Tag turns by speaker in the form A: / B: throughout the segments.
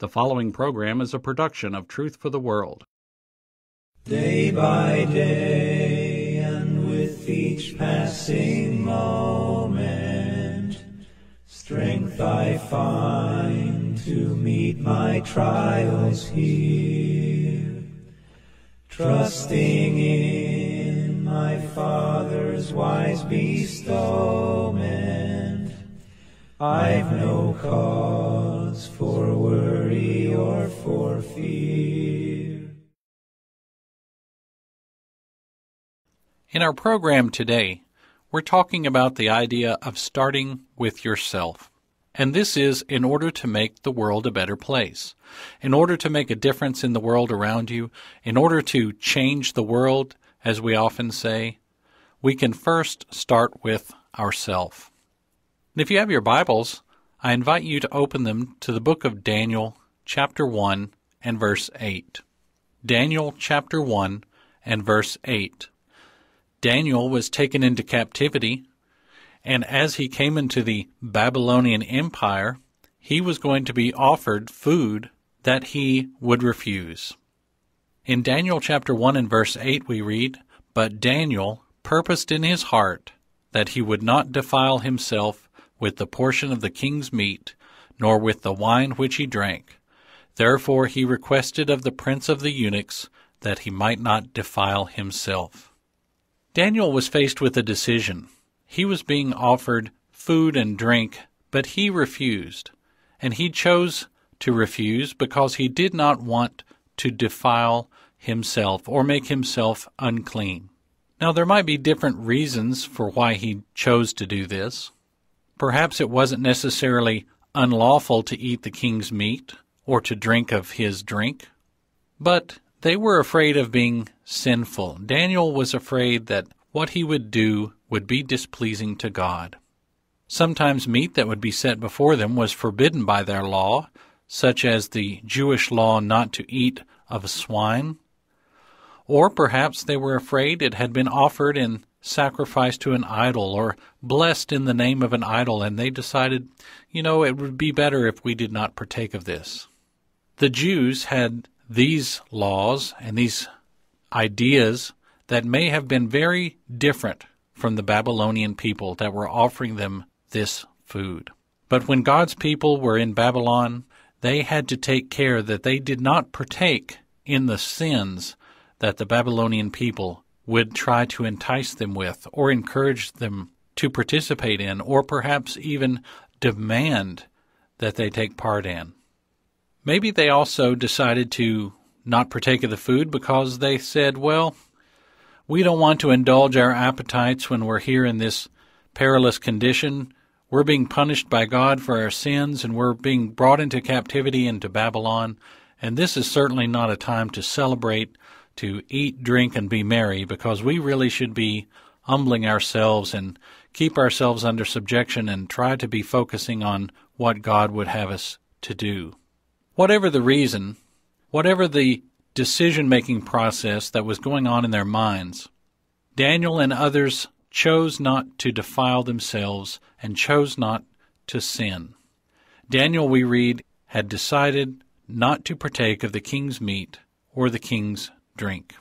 A: The following program is a production of Truth for the World.
B: Day by day, and with each passing moment, strength I find to meet my trials here, trusting in my Father's wise bestowment. I've no cause cause for
A: worry or for fear. In our program today, we're talking about the idea of starting with yourself. And this is in order to make the world a better place, in order to make a difference in the world around you, in order to change the world, as we often say, we can first start with ourself. And if you have your Bibles, I invite you to open them to the book of Daniel, chapter 1, and verse 8. Daniel chapter 1 and verse 8. Daniel was taken into captivity, and as he came into the Babylonian Empire, he was going to be offered food that he would refuse. In Daniel chapter 1 and verse 8, we read, But Daniel purposed in his heart that he would not defile himself with the portion of the king's meat, nor with the wine which he drank. Therefore he requested of the prince of the eunuchs that he might not defile himself. Daniel was faced with a decision. He was being offered food and drink, but he refused. And he chose to refuse because he did not want to defile himself or make himself unclean. Now, there might be different reasons for why he chose to do this. Perhaps it wasn't necessarily unlawful to eat the king's meat or to drink of his drink, but they were afraid of being sinful. Daniel was afraid that what he would do would be displeasing to God. Sometimes meat that would be set before them was forbidden by their law, such as the Jewish law not to eat of swine. Or perhaps they were afraid it had been offered in sacrificed to an idol or blessed in the name of an idol, and they decided, you know, it would be better if we did not partake of this. The Jews had these laws and these ideas that may have been very different from the Babylonian people that were offering them this food. But when God's people were in Babylon, they had to take care that they did not partake in the sins that the Babylonian people would try to entice them with or encourage them to participate in or perhaps even demand that they take part in. Maybe they also decided to not partake of the food because they said, well, we don't want to indulge our appetites when we're here in this perilous condition. We're being punished by God for our sins and we're being brought into captivity into Babylon. And this is certainly not a time to celebrate to eat, drink, and be merry because we really should be humbling ourselves and keep ourselves under subjection and try to be focusing on what God would have us to do. Whatever the reason, whatever the decision making process that was going on in their minds, Daniel and others chose not to defile themselves and chose not to sin. Daniel, we read, had decided not to partake of the king's meat or the king's drink.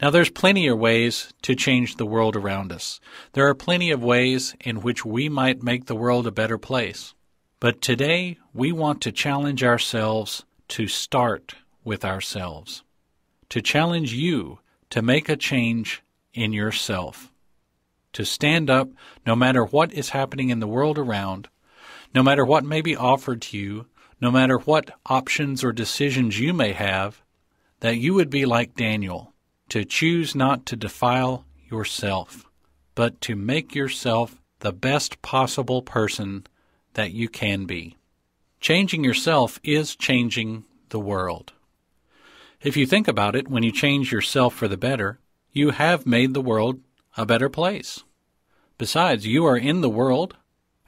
A: Now, there's plenty of ways to change the world around us. There are plenty of ways in which we might make the world a better place. But today, we want to challenge ourselves to start with ourselves, to challenge you to make a change in yourself, to stand up no matter what is happening in the world around, no matter what may be offered to you, no matter what options or decisions you may have, that you would be like Daniel, to choose not to defile yourself, but to make yourself the best possible person that you can be. Changing yourself is changing the world. If you think about it, when you change yourself for the better, you have made the world a better place. Besides, you are in the world,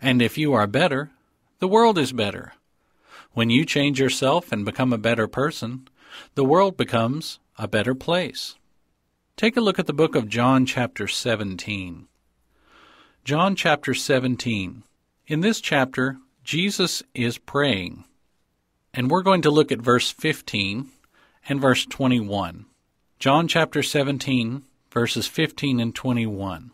A: and if you are better, the world is better. When you change yourself and become a better person, the world becomes a better place. Take a look at the book of John, chapter 17. John, chapter 17. In this chapter, Jesus is praying. And we're going to look at verse 15 and verse 21. John, chapter 17, verses 15 and 21.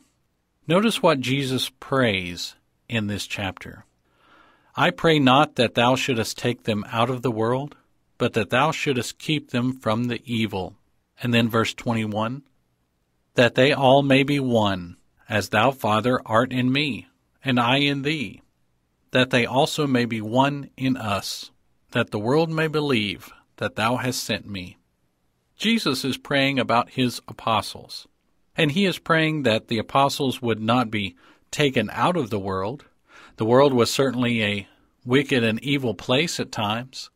A: Notice what Jesus prays in this chapter. I pray not that thou shouldest take them out of the world but that thou shouldest keep them from the evil. And then verse 21 That they all may be one, as thou, Father, art in me, and I in thee, that they also may be one in us, that the world may believe that thou hast sent me. Jesus is praying about his apostles, and he is praying that the apostles would not be taken out of the world. The world was certainly a wicked and evil place at times,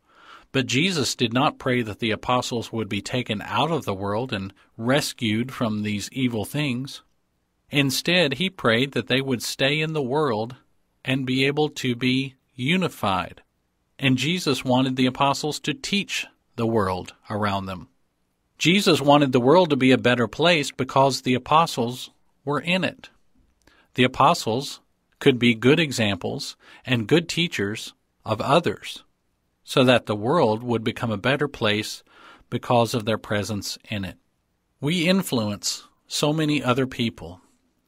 A: but Jesus did not pray that the apostles would be taken out of the world and rescued from these evil things. Instead, he prayed that they would stay in the world and be able to be unified. And Jesus wanted the apostles to teach the world around them. Jesus wanted the world to be a better place because the apostles were in it. The apostles could be good examples and good teachers of others so that the world would become a better place because of their presence in it. We influence so many other people.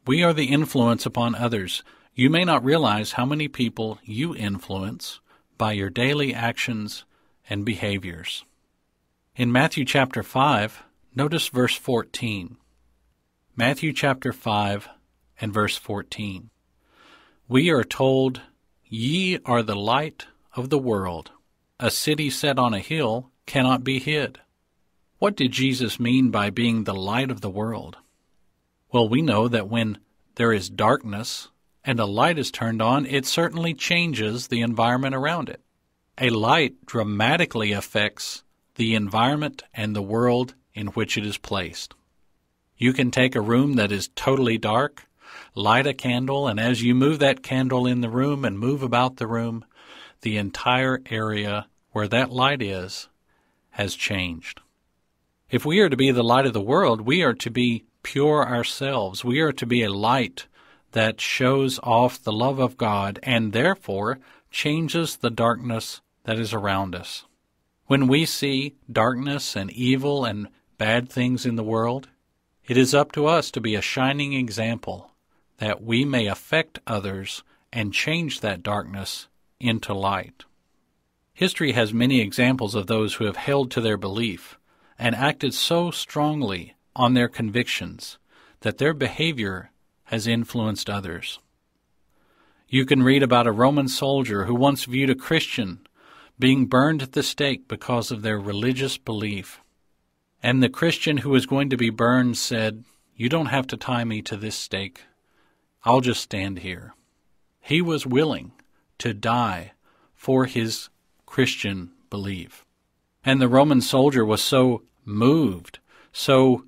A: We are the influence upon others. You may not realize how many people you influence by your daily actions and behaviors. In Matthew chapter 5, notice verse 14. Matthew chapter 5 and verse 14. We are told, Ye are the light of the world. A city set on a hill cannot be hid. What did Jesus mean by being the light of the world? Well, we know that when there is darkness and a light is turned on, it certainly changes the environment around it. A light dramatically affects the environment and the world in which it is placed. You can take a room that is totally dark, light a candle, and as you move that candle in the room and move about the room, the entire area where that light is has changed. If we are to be the light of the world, we are to be pure ourselves. We are to be a light that shows off the love of God and therefore changes the darkness that is around us. When we see darkness and evil and bad things in the world, it is up to us to be a shining example that we may affect others and change that darkness into light. History has many examples of those who have held to their belief and acted so strongly on their convictions that their behavior has influenced others. You can read about a Roman soldier who once viewed a Christian being burned at the stake because of their religious belief. And the Christian who was going to be burned said, You don't have to tie me to this stake. I'll just stand here. He was willing to die for his Christian belief. And the Roman soldier was so moved, so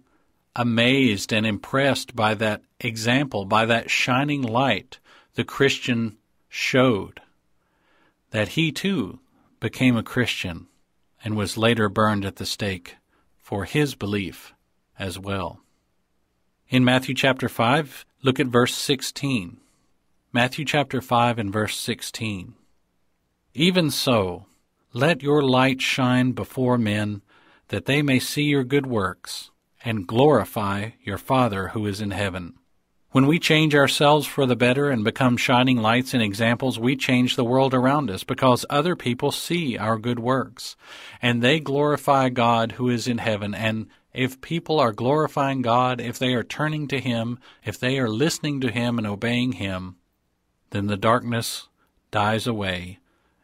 A: amazed and impressed by that example, by that shining light the Christian showed, that he too became a Christian and was later burned at the stake for his belief as well. In Matthew chapter 5, look at verse 16. Matthew chapter 5 and verse 16. Even so, let your light shine before men, that they may see your good works, and glorify your Father who is in heaven. When we change ourselves for the better and become shining lights and examples, we change the world around us because other people see our good works, and they glorify God who is in heaven, and if people are glorifying God, if they are turning to Him, if they are listening to Him and obeying Him, then the darkness dies away,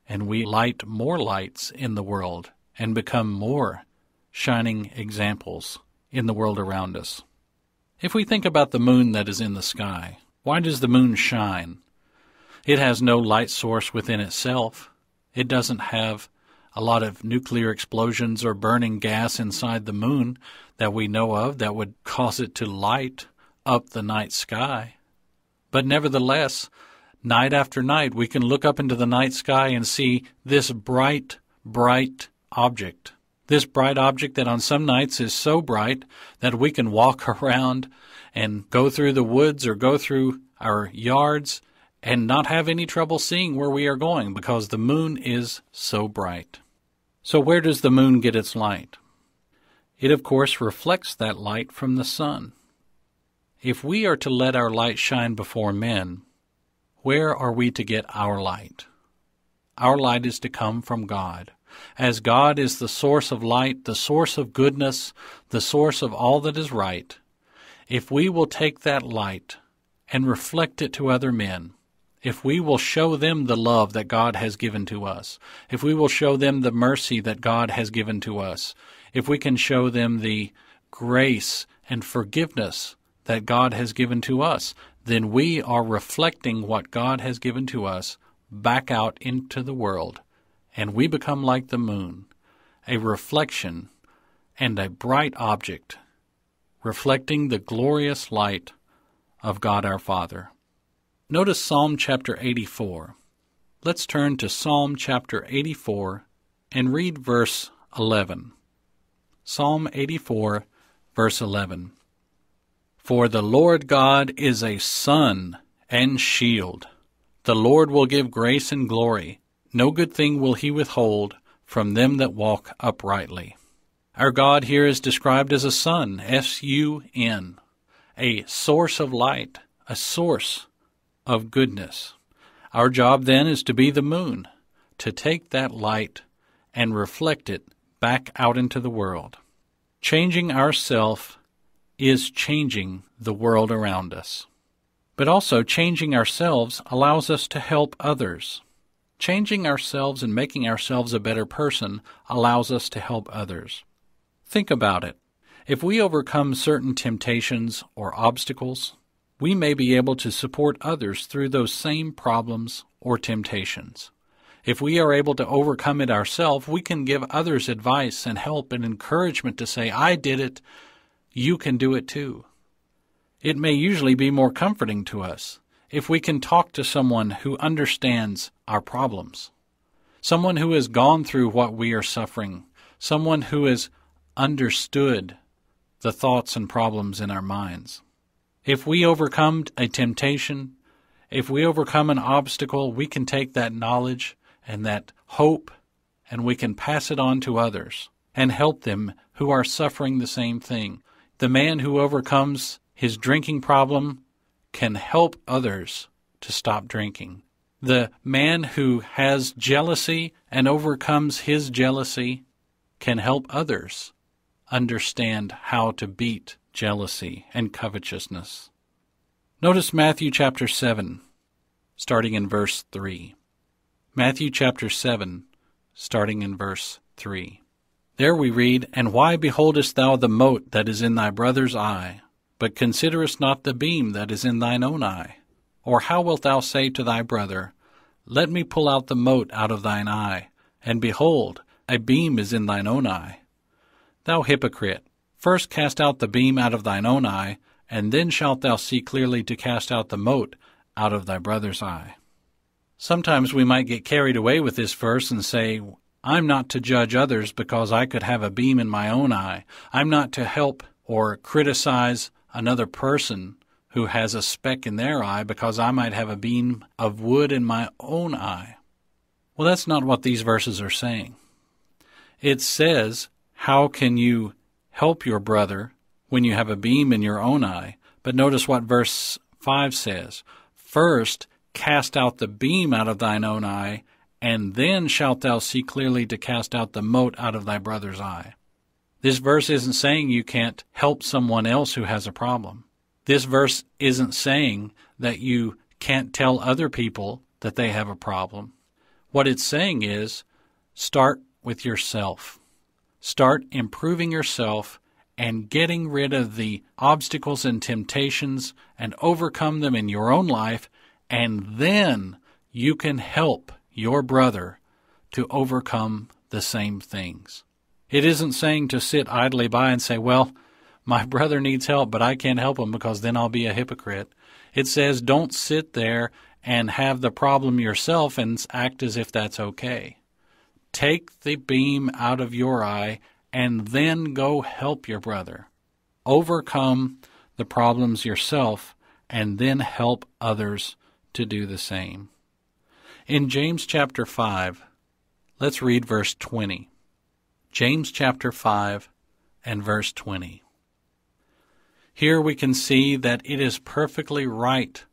A: and we light more lights in the world and become more shining examples in the world around us. If we think about the moon that is in the sky, why does the moon shine? It has no light source within itself. It doesn't have a lot of nuclear explosions or burning gas inside the moon that we know of that would cause it to light up the night sky. But nevertheless, Night after night, we can look up into the night sky and see this bright, bright object. This bright object that on some nights is so bright that we can walk around and go through the woods or go through our yards and not have any trouble seeing where we are going because the moon is so bright. So, where does the moon get its light? It, of course, reflects that light from the sun. If we are to let our light shine before men, where are we to get our light? Our light is to come from God. As God is the source of light, the source of goodness, the source of all that is right, if we will take that light and reflect it to other men, if we will show them the love that God has given to us, if we will show them the mercy that God has given to us, if we can show them the grace and forgiveness that God has given to us, then we are reflecting what God has given to us back out into the world, and we become like the moon, a reflection and a bright object, reflecting the glorious light of God our Father. Notice Psalm chapter 84. Let's turn to Psalm chapter 84 and read verse 11. Psalm 84, verse 11. For the Lord God is a sun and shield. The Lord will give grace and glory. No good thing will he withhold from them that walk uprightly. Our God here is described as a sun, S U N, a source of light, a source of goodness. Our job then is to be the moon, to take that light and reflect it back out into the world, changing ourself is changing the world around us. But also, changing ourselves allows us to help others. Changing ourselves and making ourselves a better person allows us to help others. Think about it. If we overcome certain temptations or obstacles, we may be able to support others through those same problems or temptations. If we are able to overcome it ourselves, we can give others advice and help and encouragement to say, I did it, you can do it too. It may usually be more comforting to us if we can talk to someone who understands our problems, someone who has gone through what we are suffering, someone who has understood the thoughts and problems in our minds. If we overcome a temptation, if we overcome an obstacle, we can take that knowledge and that hope and we can pass it on to others and help them who are suffering the same thing, the man who overcomes his drinking problem can help others to stop drinking. The man who has jealousy and overcomes his jealousy can help others understand how to beat jealousy and covetousness. Notice Matthew chapter 7, starting in verse 3. Matthew chapter 7, starting in verse 3. There we read, And why beholdest thou the mote that is in thy brother's eye, but considerest not the beam that is in thine own eye? Or how wilt thou say to thy brother, Let me pull out the mote out of thine eye, and behold, a beam is in thine own eye? Thou hypocrite, first cast out the beam out of thine own eye, and then shalt thou see clearly to cast out the mote out of thy brother's eye. Sometimes we might get carried away with this verse and say, I'm not to judge others because I could have a beam in my own eye. I'm not to help or criticize another person who has a speck in their eye because I might have a beam of wood in my own eye. Well, that's not what these verses are saying. It says, How can you help your brother when you have a beam in your own eye? But notice what verse 5 says First, cast out the beam out of thine own eye, and then shalt thou see clearly to cast out the mote out of thy brother's eye. This verse isn't saying you can't help someone else who has a problem. This verse isn't saying that you can't tell other people that they have a problem. What it's saying is start with yourself. Start improving yourself and getting rid of the obstacles and temptations and overcome them in your own life, and then you can help your brother to overcome the same things. It isn't saying to sit idly by and say, well, my brother needs help, but I can't help him because then I'll be a hypocrite. It says, don't sit there and have the problem yourself and act as if that's okay. Take the beam out of your eye and then go help your brother. Overcome the problems yourself and then help others to do the same. In James chapter 5, let's read verse 20. James chapter 5 and verse 20. Here we can see that it is perfectly right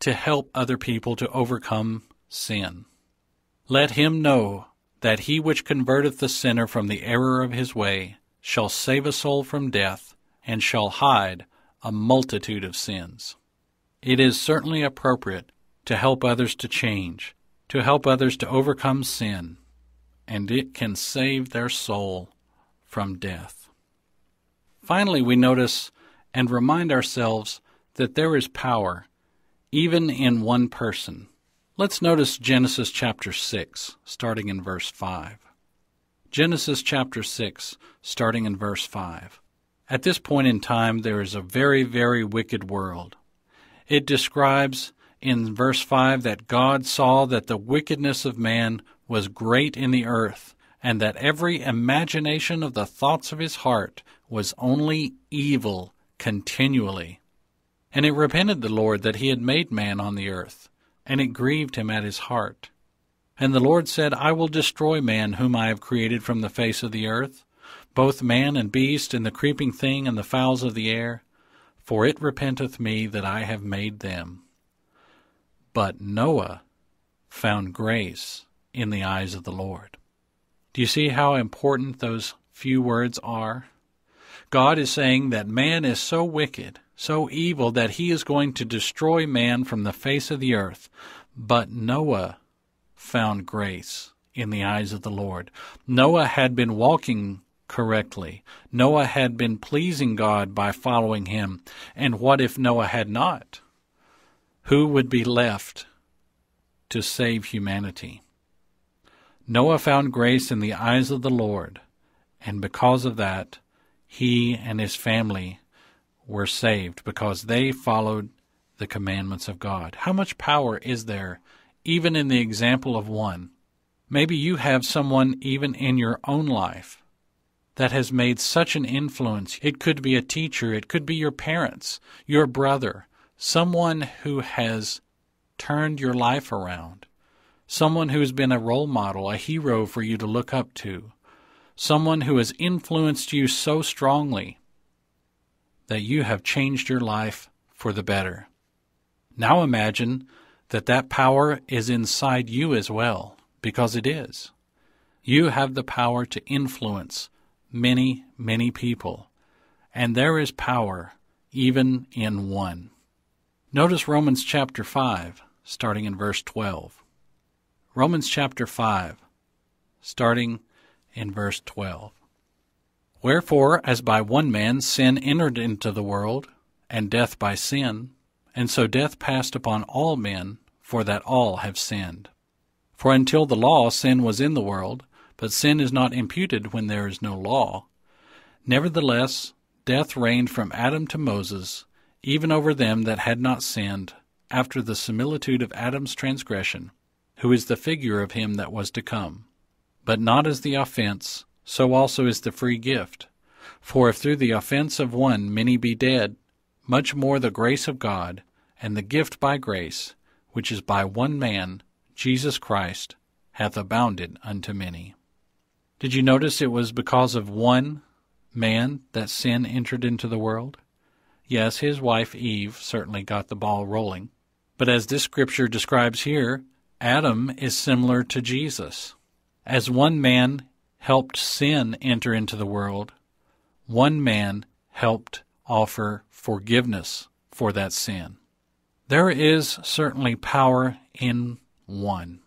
A: to help other people to overcome sin. Let him know that he which converteth the sinner from the error of his way shall save a soul from death and shall hide a multitude of sins. It is certainly appropriate to help others to change to help others to overcome sin, and it can save their soul from death. Finally, we notice and remind ourselves that there is power even in one person. Let's notice Genesis chapter 6, starting in verse 5. Genesis chapter 6, starting in verse 5. At this point in time, there is a very, very wicked world. It describes in verse 5 that God saw that the wickedness of man was great in the earth, and that every imagination of the thoughts of his heart was only evil continually. And it repented the Lord that he had made man on the earth, and it grieved him at his heart. And the Lord said, I will destroy man whom I have created from the face of the earth, both man and beast, and the creeping thing and the fowls of the air, for it repenteth me that I have made them. But Noah found grace in the eyes of the Lord. Do you see how important those few words are? God is saying that man is so wicked, so evil, that he is going to destroy man from the face of the earth. But Noah found grace in the eyes of the Lord. Noah had been walking correctly. Noah had been pleasing God by following him. And what if Noah had not? Who would be left to save humanity? Noah found grace in the eyes of the Lord, and because of that, he and his family were saved because they followed the commandments of God. How much power is there even in the example of one? Maybe you have someone even in your own life that has made such an influence. It could be a teacher, it could be your parents, your brother, someone who has turned your life around, someone who has been a role model, a hero for you to look up to, someone who has influenced you so strongly that you have changed your life for the better. Now imagine that that power is inside you as well, because it is. You have the power to influence many, many people, and there is power even in one. Notice Romans chapter 5, starting in verse 12. Romans chapter 5, starting in verse 12. Wherefore, as by one man sin entered into the world, and death by sin, and so death passed upon all men, for that all have sinned. For until the law sin was in the world, but sin is not imputed when there is no law. Nevertheless, death reigned from Adam to Moses even over them that had not sinned, after the similitude of Adam's transgression, who is the figure of him that was to come. But not as the offense, so also is the free gift. For if through the offense of one many be dead, much more the grace of God, and the gift by grace, which is by one man, Jesus Christ, hath abounded unto many. Did you notice it was because of one man that sin entered into the world? Yes, his wife Eve certainly got the ball rolling. But as this scripture describes here, Adam is similar to Jesus. As one man helped sin enter into the world, one man helped offer forgiveness for that sin. There is certainly power in one.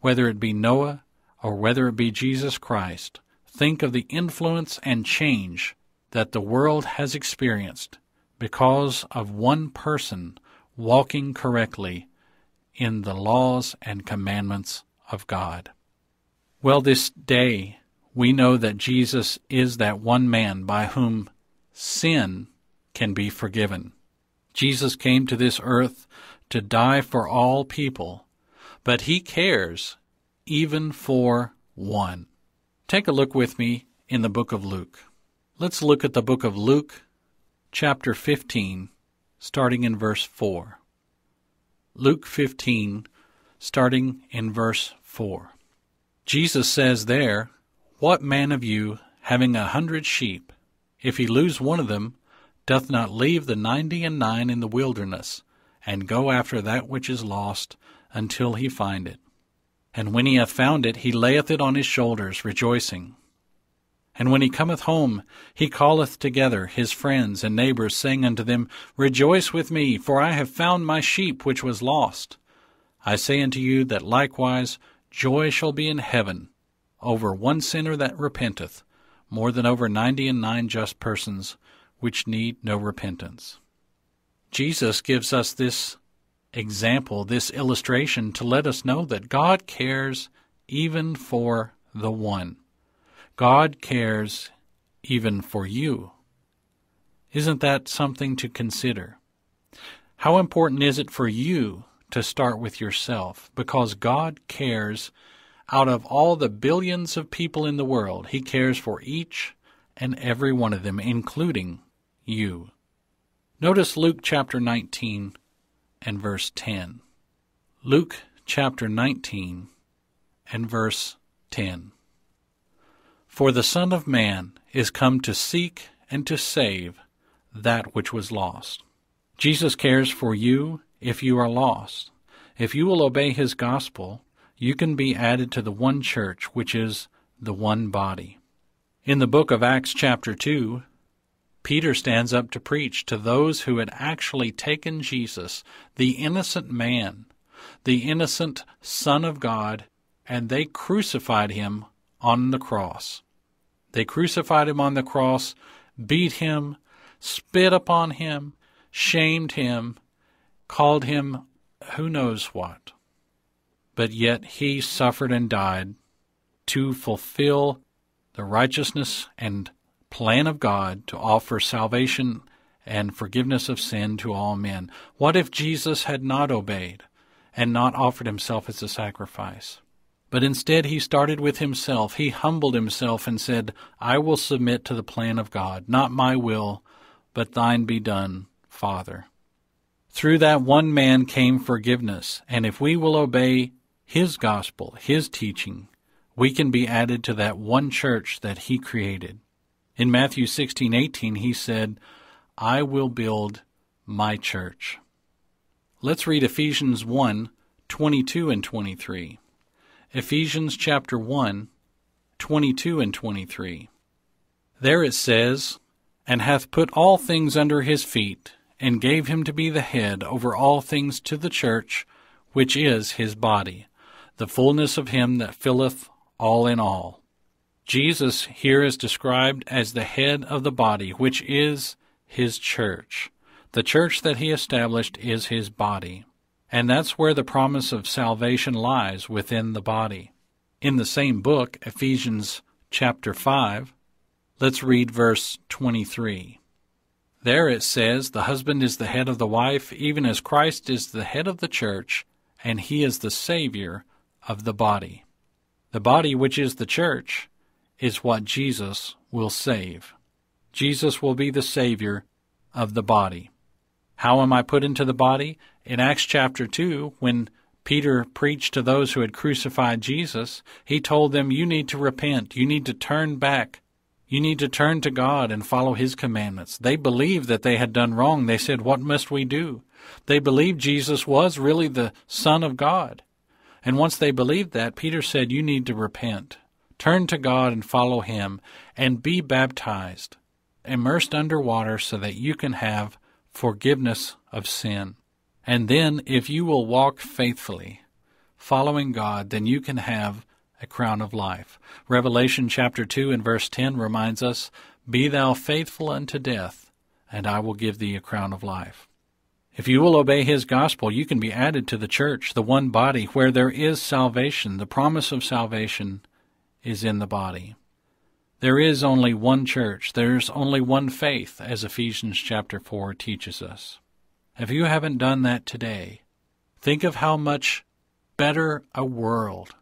A: Whether it be Noah or whether it be Jesus Christ, think of the influence and change that the world has experienced because of one person walking correctly in the laws and commandments of God. Well, this day we know that Jesus is that one man by whom sin can be forgiven. Jesus came to this earth to die for all people, but he cares even for one. Take a look with me in the book of Luke. Let's look at the book of Luke, chapter 15, starting in verse 4. Luke 15, starting in verse 4. Jesus says there, What man of you, having a hundred sheep, if he lose one of them, doth not leave the ninety and nine in the wilderness, and go after that which is lost, until he find it? And when he hath found it, he layeth it on his shoulders, rejoicing. And when he cometh home, he calleth together his friends and neighbors, saying unto them, Rejoice with me, for I have found my sheep which was lost. I say unto you that likewise joy shall be in heaven over one sinner that repenteth, more than over ninety and nine just persons which need no repentance. Jesus gives us this example, this illustration, to let us know that God cares even for the one. God cares even for you. Isn't that something to consider? How important is it for you to start with yourself? Because God cares out of all the billions of people in the world, He cares for each and every one of them, including you. Notice Luke chapter 19 and verse 10. Luke chapter 19 and verse 10. For the Son of Man is come to seek and to save that which was lost. Jesus cares for you if you are lost. If you will obey his gospel, you can be added to the one church, which is the one body. In the book of Acts, chapter 2, Peter stands up to preach to those who had actually taken Jesus, the innocent man, the innocent Son of God, and they crucified him on the cross. They crucified him on the cross, beat him, spit upon him, shamed him, called him who knows what. But yet he suffered and died to fulfill the righteousness and plan of God to offer salvation and forgiveness of sin to all men. What if Jesus had not obeyed and not offered himself as a sacrifice? But instead, he started with himself. He humbled himself and said, I will submit to the plan of God. Not my will, but thine be done, Father. Through that one man came forgiveness, and if we will obey his gospel, his teaching, we can be added to that one church that he created. In Matthew 16:18 he said, "I will build my church." Let's read Ephesians 1:22 and 23. Ephesians chapter 1, 22 and 23. There it says, And hath put all things under his feet, and gave him to be the head over all things to the church, which is his body, the fullness of him that filleth all in all. Jesus here is described as the head of the body, which is his church. The church that he established is his body. And that's where the promise of salvation lies within the body. In the same book, Ephesians chapter 5, let's read verse 23. There it says, The husband is the head of the wife, even as Christ is the head of the church, and he is the Savior of the body. The body, which is the church, is what Jesus will save. Jesus will be the Savior of the body. How am I put into the body? In Acts chapter 2, when Peter preached to those who had crucified Jesus, he told them, You need to repent. You need to turn back. You need to turn to God and follow His commandments. They believed that they had done wrong. They said, What must we do? They believed Jesus was really the Son of God. And once they believed that, Peter said, You need to repent. Turn to God and follow Him and be baptized, immersed under water, so that you can have forgiveness of sin. And then, if you will walk faithfully, following God, then you can have a crown of life. Revelation chapter 2 and verse 10 reminds us, Be thou faithful unto death, and I will give thee a crown of life. If you will obey his gospel, you can be added to the church, the one body where there is salvation. The promise of salvation is in the body. There is only one church, there's only one faith, as Ephesians chapter 4 teaches us. If you haven't done that today, think of how much better a world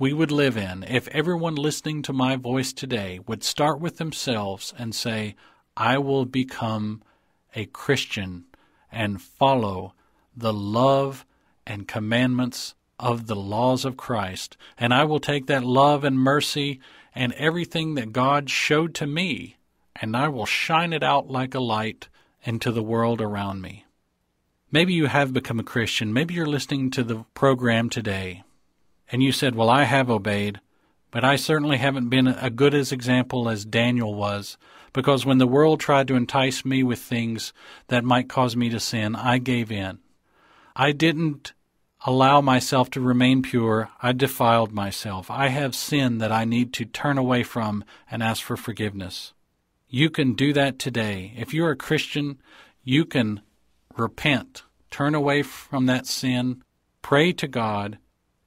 A: we would live in if everyone listening to my voice today would start with themselves and say, I will become a Christian and follow the love and commandments of the laws of Christ, and I will take that love and mercy and everything that God showed to me, and I will shine it out like a light into the world around me. Maybe you have become a Christian. Maybe you're listening to the program today, and you said, Well, I have obeyed, but I certainly haven't been a good as example as Daniel was, because when the world tried to entice me with things that might cause me to sin, I gave in. I didn't allow myself to remain pure, I defiled myself. I have sin that I need to turn away from and ask for forgiveness. You can do that today. If you're a Christian, you can repent, turn away from that sin, pray to God,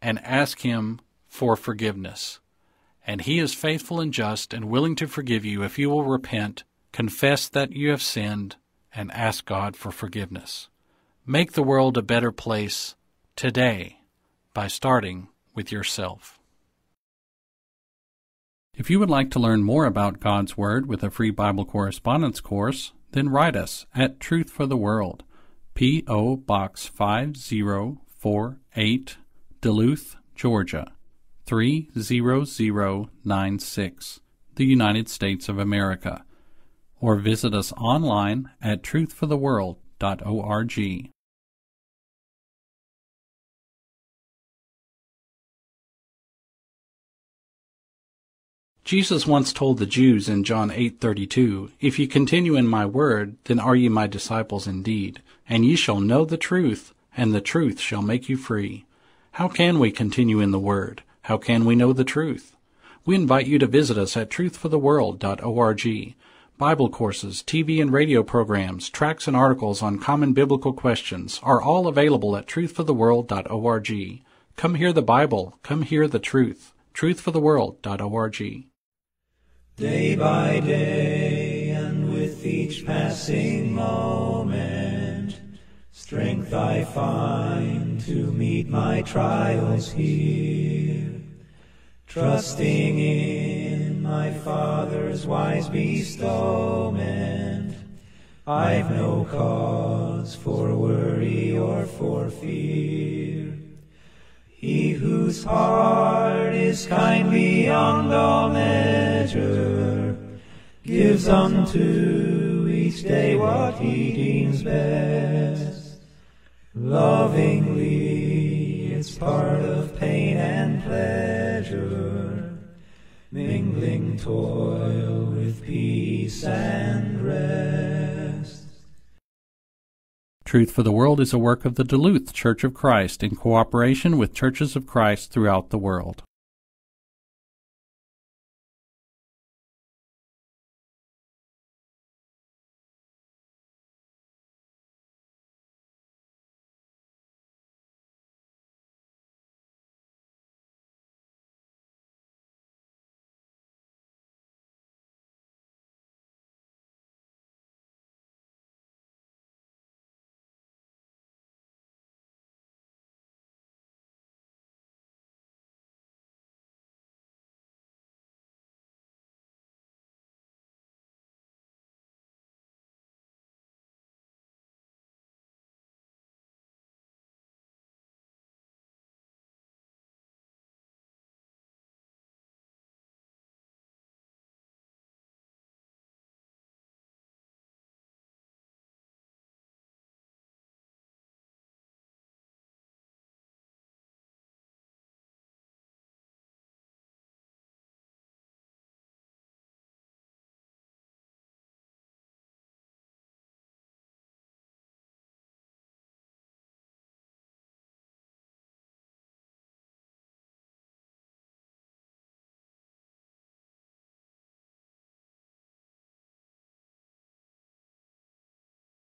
A: and ask Him for forgiveness. And He is faithful and just and willing to forgive you if you will repent, confess that you have sinned, and ask God for forgiveness. Make the world a better place today by starting with yourself. If you would like to learn more about God's Word with a free Bible correspondence course, then write us at Truth for the World, P.O. Box 5048, Duluth, Georgia 30096, the United States of America, or visit us online at truthfortheworld.org. Jesus once told the Jews in John 8:32, If ye continue in my word, then are ye my disciples indeed, and ye shall know the truth, and the truth shall make you free. How can we continue in the word? How can we know the truth? We invite you to visit us at truthfortheworld.org. Bible courses, TV and radio programs, tracts and articles on common biblical questions are all available at truthfortheworld.org. Come hear the Bible, come hear the truth. truthfortheworld.org.
B: Day by day and with each passing moment, strength I find to meet my trials here. Trusting in my Father's wise bestowment, I've no cause for worry or for fear. He whose heart is kindly on all men, measure gives unto each day what he deems best. Lovingly, it's part of pain and pleasure, mingling toil with peace and rest.
A: Truth for the World is a work of the Duluth Church of Christ in cooperation with churches of Christ throughout the world.